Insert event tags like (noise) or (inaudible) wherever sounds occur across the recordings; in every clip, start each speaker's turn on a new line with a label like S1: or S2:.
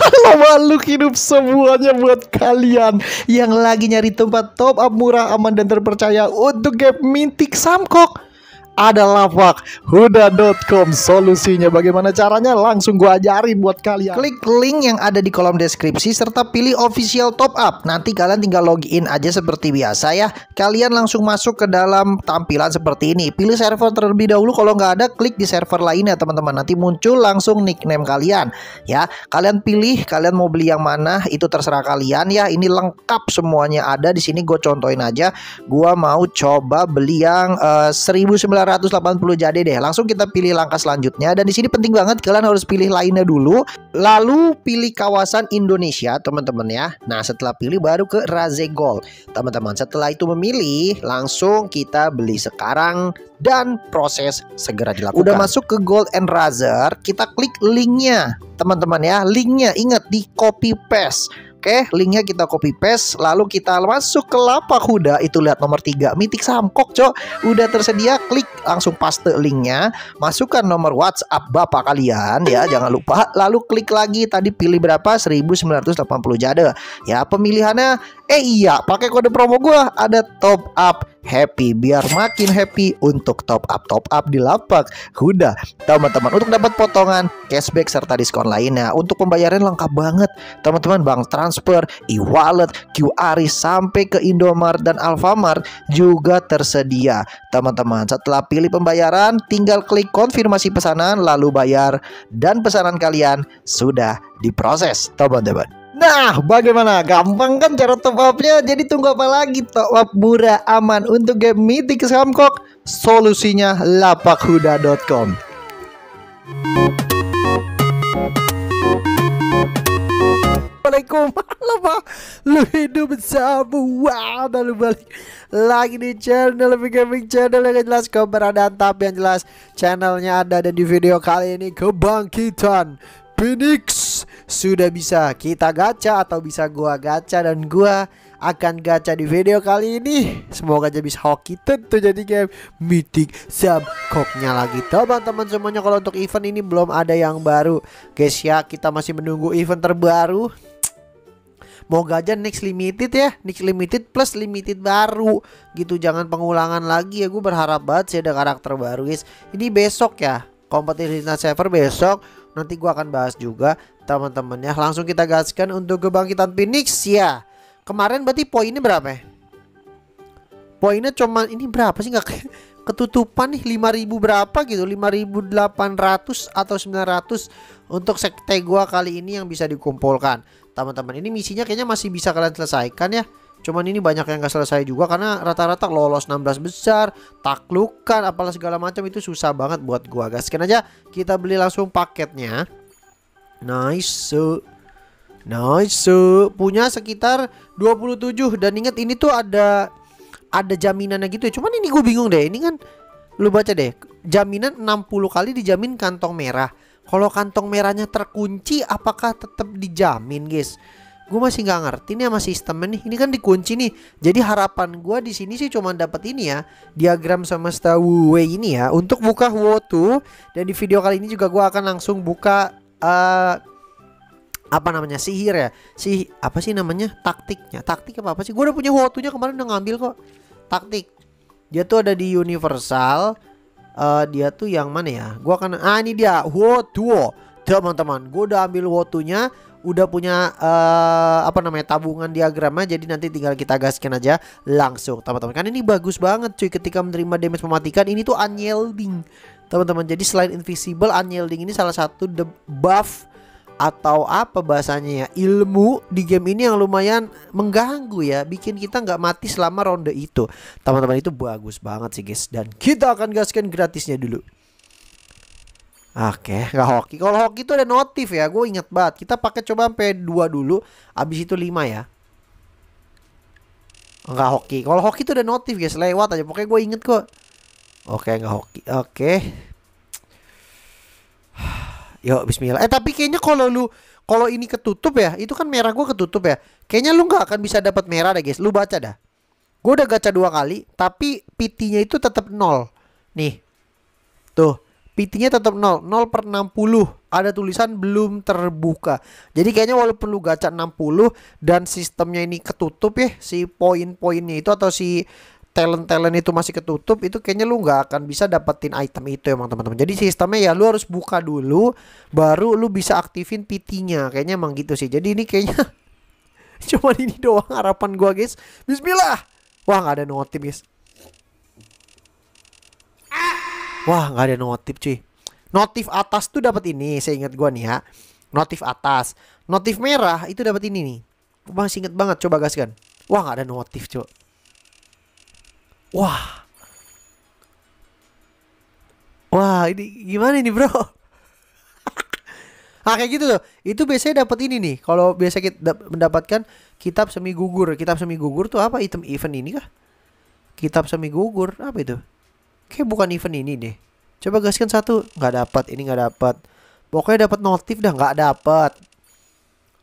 S1: Halo (laughs) makhluk hidup semuanya buat kalian yang lagi nyari tempat top up murah, aman dan terpercaya untuk gap Mintik Samkok ada lavak, Huda.com solusinya bagaimana caranya langsung gua ajarin buat kalian klik link yang ada di kolom deskripsi serta pilih official top up nanti kalian tinggal login aja seperti biasa ya kalian langsung masuk ke dalam tampilan seperti ini pilih server terlebih dahulu kalau nggak ada klik di server lainnya teman-teman nanti muncul langsung nickname kalian ya kalian pilih kalian mau beli yang mana itu terserah kalian ya ini lengkap semuanya ada di sini gue contohin aja gua mau coba beli yang uh, eh, 1900 280 jadi deh. Langsung kita pilih langkah selanjutnya dan di sini penting banget kalian harus pilih lainnya dulu, lalu pilih kawasan Indonesia, teman-teman ya. Nah, setelah pilih baru ke Raze Gold Teman-teman, setelah itu memilih, langsung kita beli sekarang dan proses segera dilakukan. Udah masuk ke Gold and Razer, kita klik linknya, teman-teman ya. Linknya ingat di copy paste Oke, linknya kita copy paste lalu kita masuk ke lapak kuda itu lihat nomor 3 mitik samkok cok udah tersedia klik langsung paste linknya masukkan nomor WhatsApp bapak kalian ya jangan lupa lalu klik lagi tadi pilih berapa 1980 jade ya pemilihannya Eh iya, pakai kode promo gua ada top up happy biar makin happy untuk top up top up di lapak Huda teman-teman untuk dapat potongan cashback serta diskon lainnya untuk pembayaran lengkap banget teman-teman bank transfer e-wallet QR sampai ke Indomaret dan Alfamart juga tersedia teman-teman setelah pilih pembayaran tinggal klik konfirmasi pesanan lalu bayar dan pesanan kalian sudah diproses teman-teman Nah, bagaimana? Gampang kan cara top up-nya? Jadi tunggu apa lagi? Top up murah aman untuk game Mythic Samkok. Solusinya lapakhuda.com. (laughs) Lu hidup semua Dan lu balik Lagi di channel Lebih Gaming Channel yang jelas Keberadaan tapi yang jelas Channelnya ada Dan di video kali ini Kebangkitan Phoenix sudah bisa kita gacha atau bisa gua gacha dan gua akan gacha di video kali ini semoga aja bisa hoki tentu jadi game mythic subcocknya lagi teman-teman semuanya kalau untuk event ini belum ada yang baru guys ya kita masih menunggu event terbaru Moga aja next limited ya Next limited plus limited baru Gitu jangan pengulangan lagi ya Gue berharap banget sih ada karakter baru guys Ini besok ya kompetisi server besok nanti gua akan bahas juga teman-teman ya. Langsung kita gaskan untuk kebangkitan Phoenix ya. Kemarin berarti poinnya berapa ya? Poinnya cuman ini berapa sih nggak ketutupan nih 5000 berapa gitu 5800 atau 900 untuk sekte gua kali ini yang bisa dikumpulkan teman-teman ini misinya kayaknya masih bisa kalian selesaikan ya Cuman ini banyak yang gak selesai juga karena rata-rata lolos 16 besar, taklukan apalah segala macam itu susah banget buat gua. guys. Sekian aja kita beli langsung paketnya. Nice. Nice. Punya sekitar 27 dan ingat ini tuh ada ada jaminannya gitu ya. Cuman ini gue bingung deh. Ini kan lu baca deh. Jaminan 60 kali dijamin kantong merah. Kalau kantong merahnya terkunci apakah tetap dijamin, guys? gue masih nggak ngerti nih sama sistemnya nih ini kan dikunci nih jadi harapan gue di sini sih cuma dapat ini ya diagram semesta wu ini ya untuk buka wotu dan di video kali ini juga gue akan langsung buka uh, apa namanya sihir ya si apa sih namanya taktiknya taktik apa apa sih gue udah punya wotunya kemarin udah ngambil kok taktik dia tuh ada di Universal uh, dia tuh yang mana ya gue akan ah ini dia wotu teman-teman gue udah ambil wotunya udah punya uh, apa namanya tabungan diagramnya jadi nanti tinggal kita gaskan aja langsung teman-teman kan ini bagus banget cuy ketika menerima damage mematikan ini tuh unyielding teman-teman jadi selain invisible unyielding ini salah satu the buff atau apa bahasanya ya ilmu di game ini yang lumayan mengganggu ya bikin kita nggak mati selama ronde itu teman-teman itu bagus banget sih guys dan kita akan gaskan gratisnya dulu Oke, nggak hoki. Kalau hoki itu ada notif ya, gue inget banget. Kita pakai coba sampai dua dulu, abis itu lima ya. Nggak hoki. Kalau hoki itu ada notif guys, lewat aja. Pokoknya gue inget kok. Oke, nggak hoki. Oke. (sighs) Yuk, Bismillah. Eh tapi kayaknya kalau lu kalau ini ketutup ya, itu kan merah gue ketutup ya. Kayaknya lu nggak akan bisa dapat merah deh guys. Lu baca dah. Gue udah gacha dua kali, tapi PT-nya itu tetap nol. Nih, tuh PT-nya tetap 0, 0 per 60. Ada tulisan belum terbuka. Jadi kayaknya walaupun lu gacha 60 dan sistemnya ini ketutup ya, si poin-poinnya itu atau si talent-talent itu masih ketutup, itu kayaknya lu nggak akan bisa dapetin item itu emang teman-teman. Jadi sistemnya ya lu harus buka dulu, baru lu bisa aktifin PT-nya. Kayaknya emang gitu sih. Jadi ini kayaknya (laughs) cuman ini doang harapan gua guys. Bismillah. Wah nggak ada notif guys. Wah, nggak ada notif cuy. Notif atas tuh dapat ini, saya ingat gua nih ya. Notif atas. Notif merah itu dapat ini nih. masih inget banget, coba gaskan. Wah, nggak ada notif, cuy. Wah. Wah, ini gimana nih Bro? Nah (laughs) kayak gitu tuh Itu biasanya dapat ini nih. Kalau biasa kita mendapatkan kitab semi gugur. Kitab semi gugur tuh apa? Item event ini kah? Kitab semi gugur apa itu? Oke bukan event ini deh coba gaskan satu nggak dapat ini nggak dapat pokoknya dapat notif dah nggak dapat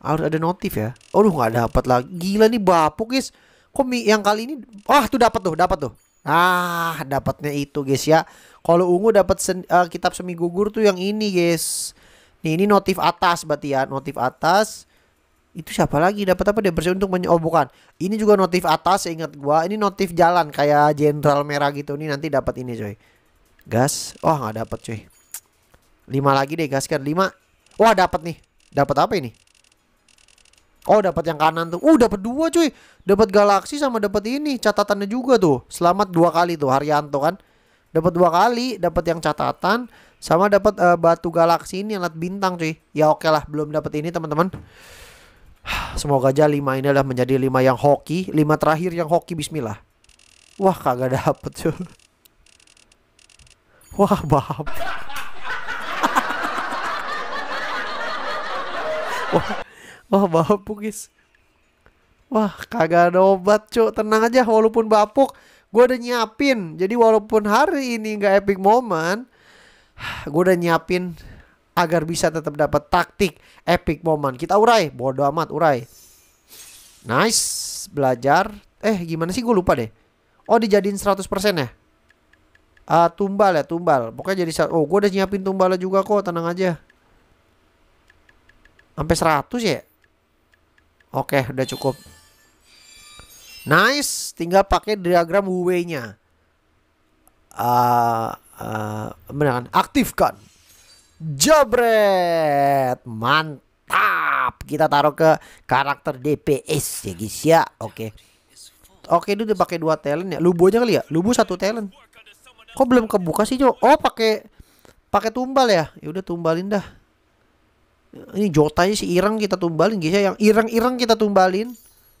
S1: harus ada notif ya Oh lu nggak dapat lagi gila nih bapuk guys kok yang kali ini Ah oh, tuh dapat tuh dapat tuh ah dapatnya itu guys ya kalau ungu dapat sen, uh, kitab semi gugur tuh yang ini guys nih ini notif atas berarti ya notif atas itu siapa lagi dapat apa dia bersih untuk menyobokan oh, ini juga notif atas ingat gua ini notif jalan kayak jenderal merah gitu nih nanti dapat ini coy gas oh, nggak dapat coy lima lagi deh gas kan lima wah dapat nih dapat apa ini oh dapat yang kanan tuh uh dapat dua cuy dapat galaksi sama dapat ini catatannya juga tuh selamat dua kali tuh Haryanto kan dapat dua kali dapat yang catatan sama dapat uh, batu galaksi ini alat bintang cuy ya oke okay lah belum dapat ini teman-teman Semoga aja lima ini adalah menjadi lima yang hoki, lima terakhir yang hoki bismillah. Wah, kagak dapet cuy Wah, bab. wah, wah bapuk guys. Wah, kagak ada obat, cuy Tenang aja walaupun bapuk, gue udah nyiapin. Jadi walaupun hari ini gak epic moment, gue udah nyiapin agar bisa tetap dapat taktik epic moment. Kita urai, bodo amat urai. Nice, belajar. Eh, gimana sih gue lupa deh. Oh, dijadiin 100% ya? Uh, tumbal ya, tumbal. Pokoknya jadi Oh, gue udah nyiapin tumbalnya juga kok, tenang aja. Sampai 100 ya? Oke, udah cukup. Nice, tinggal pakai diagram W-nya. Uh, uh, Aktifkan Jobret. Mantap. Kita taruh ke karakter DPS ya guys ya. Oke. Okay. Oke, okay, dia udah pakai dua talent ya. Lubu aja kali ya. Lubu satu talent. Kok belum kebuka sih, Jo? Oh, pakai pakai tumbal ya. Ya udah tumbalin dah. Ini Jotanya si Irang kita tumbalin guys ya. Yang Irang-Irang kita tumbalin.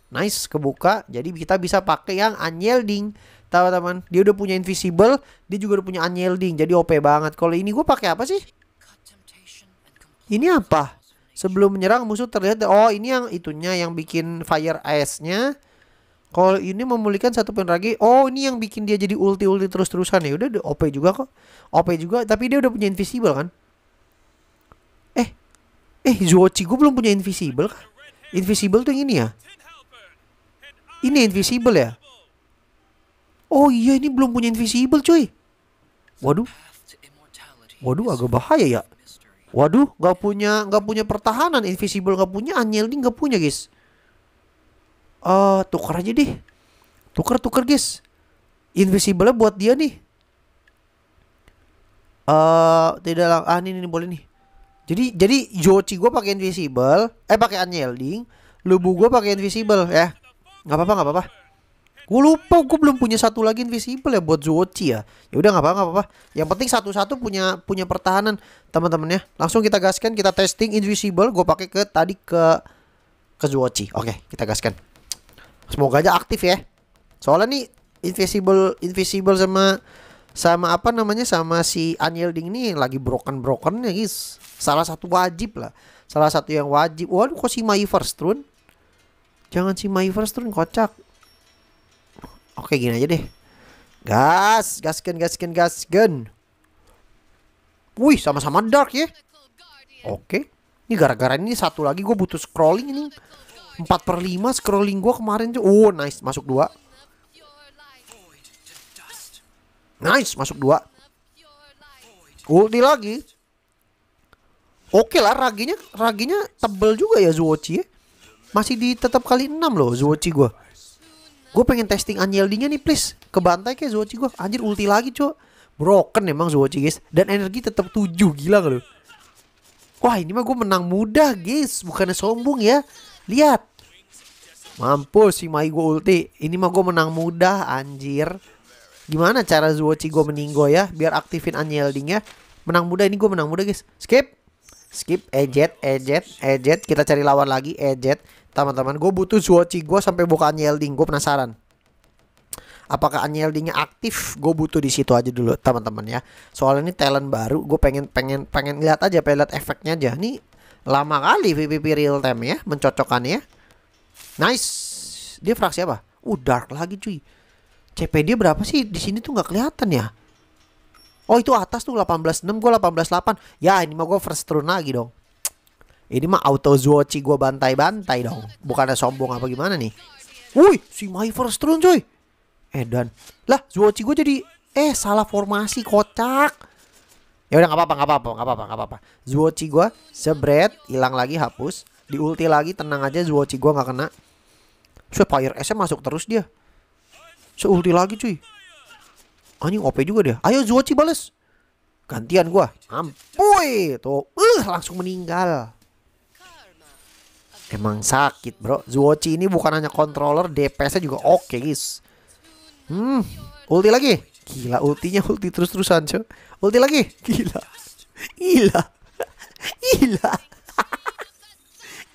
S1: Nice, kebuka. Jadi kita bisa pakai yang unyielding. Tahu teman, dia udah punya invisible, dia juga udah punya unyielding. Jadi OP banget. Kalau ini gue pakai apa sih? Ini apa? Sebelum menyerang musuh terlihat oh ini yang itunya yang bikin fire ice-nya. Kalau ini memulihkan satu poin lagi. Oh, ini yang bikin dia jadi ulti-ulti terus-terusan ya. Udah OP juga kok. OP juga, tapi dia udah punya invisible kan? Eh. Eh, Zuochi gue belum punya invisible kah? Invisible tuh yang ini ya? Ini invisible ya? Oh iya, ini belum punya invisible cuy. Waduh. Waduh, agak bahaya ya. Waduh, nggak punya nggak punya pertahanan, invisible nggak punya, Anjeldi nggak punya guys. Eh, uh, tukar aja deh. Tukar tukar guys. Invisible buat dia nih. Eh, uh, tidak lah. ah ini, ini boleh nih. Jadi jadi Yochi gue pakai invisible, eh pakai Anjelding, Lubu gue pakai invisible ya. Nggak apa-apa nggak apa-apa. Gue lupa gue belum punya satu lagi invisible ya buat Zuochi ya. Ya udah nggak apa-apa apa. Yang penting satu-satu punya punya pertahanan teman-teman ya. Langsung kita gaskan, kita testing invisible. Gue pakai ke tadi ke ke Zuochi. Oke, kita gaskan. Semoga aja aktif ya. Soalnya nih invisible invisible sama sama apa namanya sama si unyielding ini lagi broken broken brokennya guys. Salah satu wajib lah. Salah satu yang wajib. Waduh kok si My First Jangan si My First kocak. Oke gini aja deh. Gas, gas gas gasken, gas gasken. Wih, sama-sama dark ya. Oke. Ini gara-gara ini satu lagi gue butuh scrolling ini. 4 per 5 scrolling gue kemarin tuh. Oh, nice. Masuk dua. Nice, masuk dua. Ulti lagi. Oke lah, raginya raginya tebel juga ya Zuochi ya. Masih ditetap kali 6 loh Zuochi gue gue pengen testing Anyeldinya nih please ke bantai kayak Zuochi gue anjir ulti lagi cok broken emang Zuochi guys dan energi tetap 7 gila gak lu wah ini mah gue menang mudah guys bukannya sombong ya lihat mampus si Mai gue ulti ini mah gue menang mudah anjir gimana cara Zuochi gue meninggo ya biar aktifin Anyeldinya menang mudah ini gue menang mudah guys skip skip ejet ejet ejet kita cari lawan lagi ejet teman-teman gue butuh Zuochi gue sampai buka Unyielding gue penasaran apakah Unyieldingnya aktif gue butuh di situ aja dulu teman-teman ya soalnya ini talent baru gue pengen pengen pengen lihat aja pengen lihat efeknya aja nih lama kali VPP real time ya mencocokannya ya. nice dia fraksi apa uh dark lagi cuy CP dia berapa sih di sini tuh nggak kelihatan ya Oh itu atas tuh 18.6 gue belas delapan Ya ini mah gue first turun lagi dong Ini mah auto zuoci gue bantai-bantai dong Bukannya sombong apa gimana nih Woi si Mai first turun cuy Eh dan Lah zuoci gue jadi Eh salah formasi kocak ya udah apa-apa gak apa-apa gak apa-apa apa-apa Zuochi gue sebret hilang lagi hapus di ulti lagi tenang aja Zuochi gue gak kena so Fire S masuk terus dia so lagi cuy anjing OP juga dia ayo Zuochi bales gantian gua Ampuy, tuh uh, langsung meninggal emang sakit bro Zuochi ini bukan hanya controller DPS-nya juga oke okay, guys hmm ulti lagi gila ultinya ulti terus-terusan cuy ulti lagi gila gila gila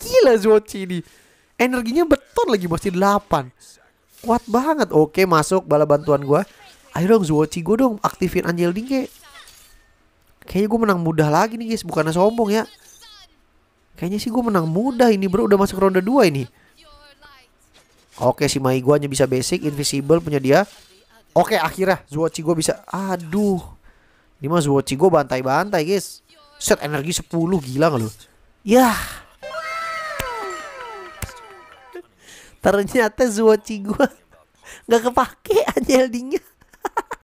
S1: gila Zuochi ini energinya beton lagi masih 8 kuat banget oke masuk bala bantuan gua ayo dong Zuoci gue dong aktifin Angel Dinge kayaknya gue menang mudah lagi nih guys bukannya sombong ya kayaknya sih gue menang mudah ini bro udah masuk ronde 2 ini oke si Mai gue hanya bisa basic invisible punya dia oke akhirnya Zuoci gue bisa aduh ini mah Zuoci gue bantai-bantai guys set energi 10 gila gak lo yah ternyata Zuoci gue (laughs) Gak kepake aja dingin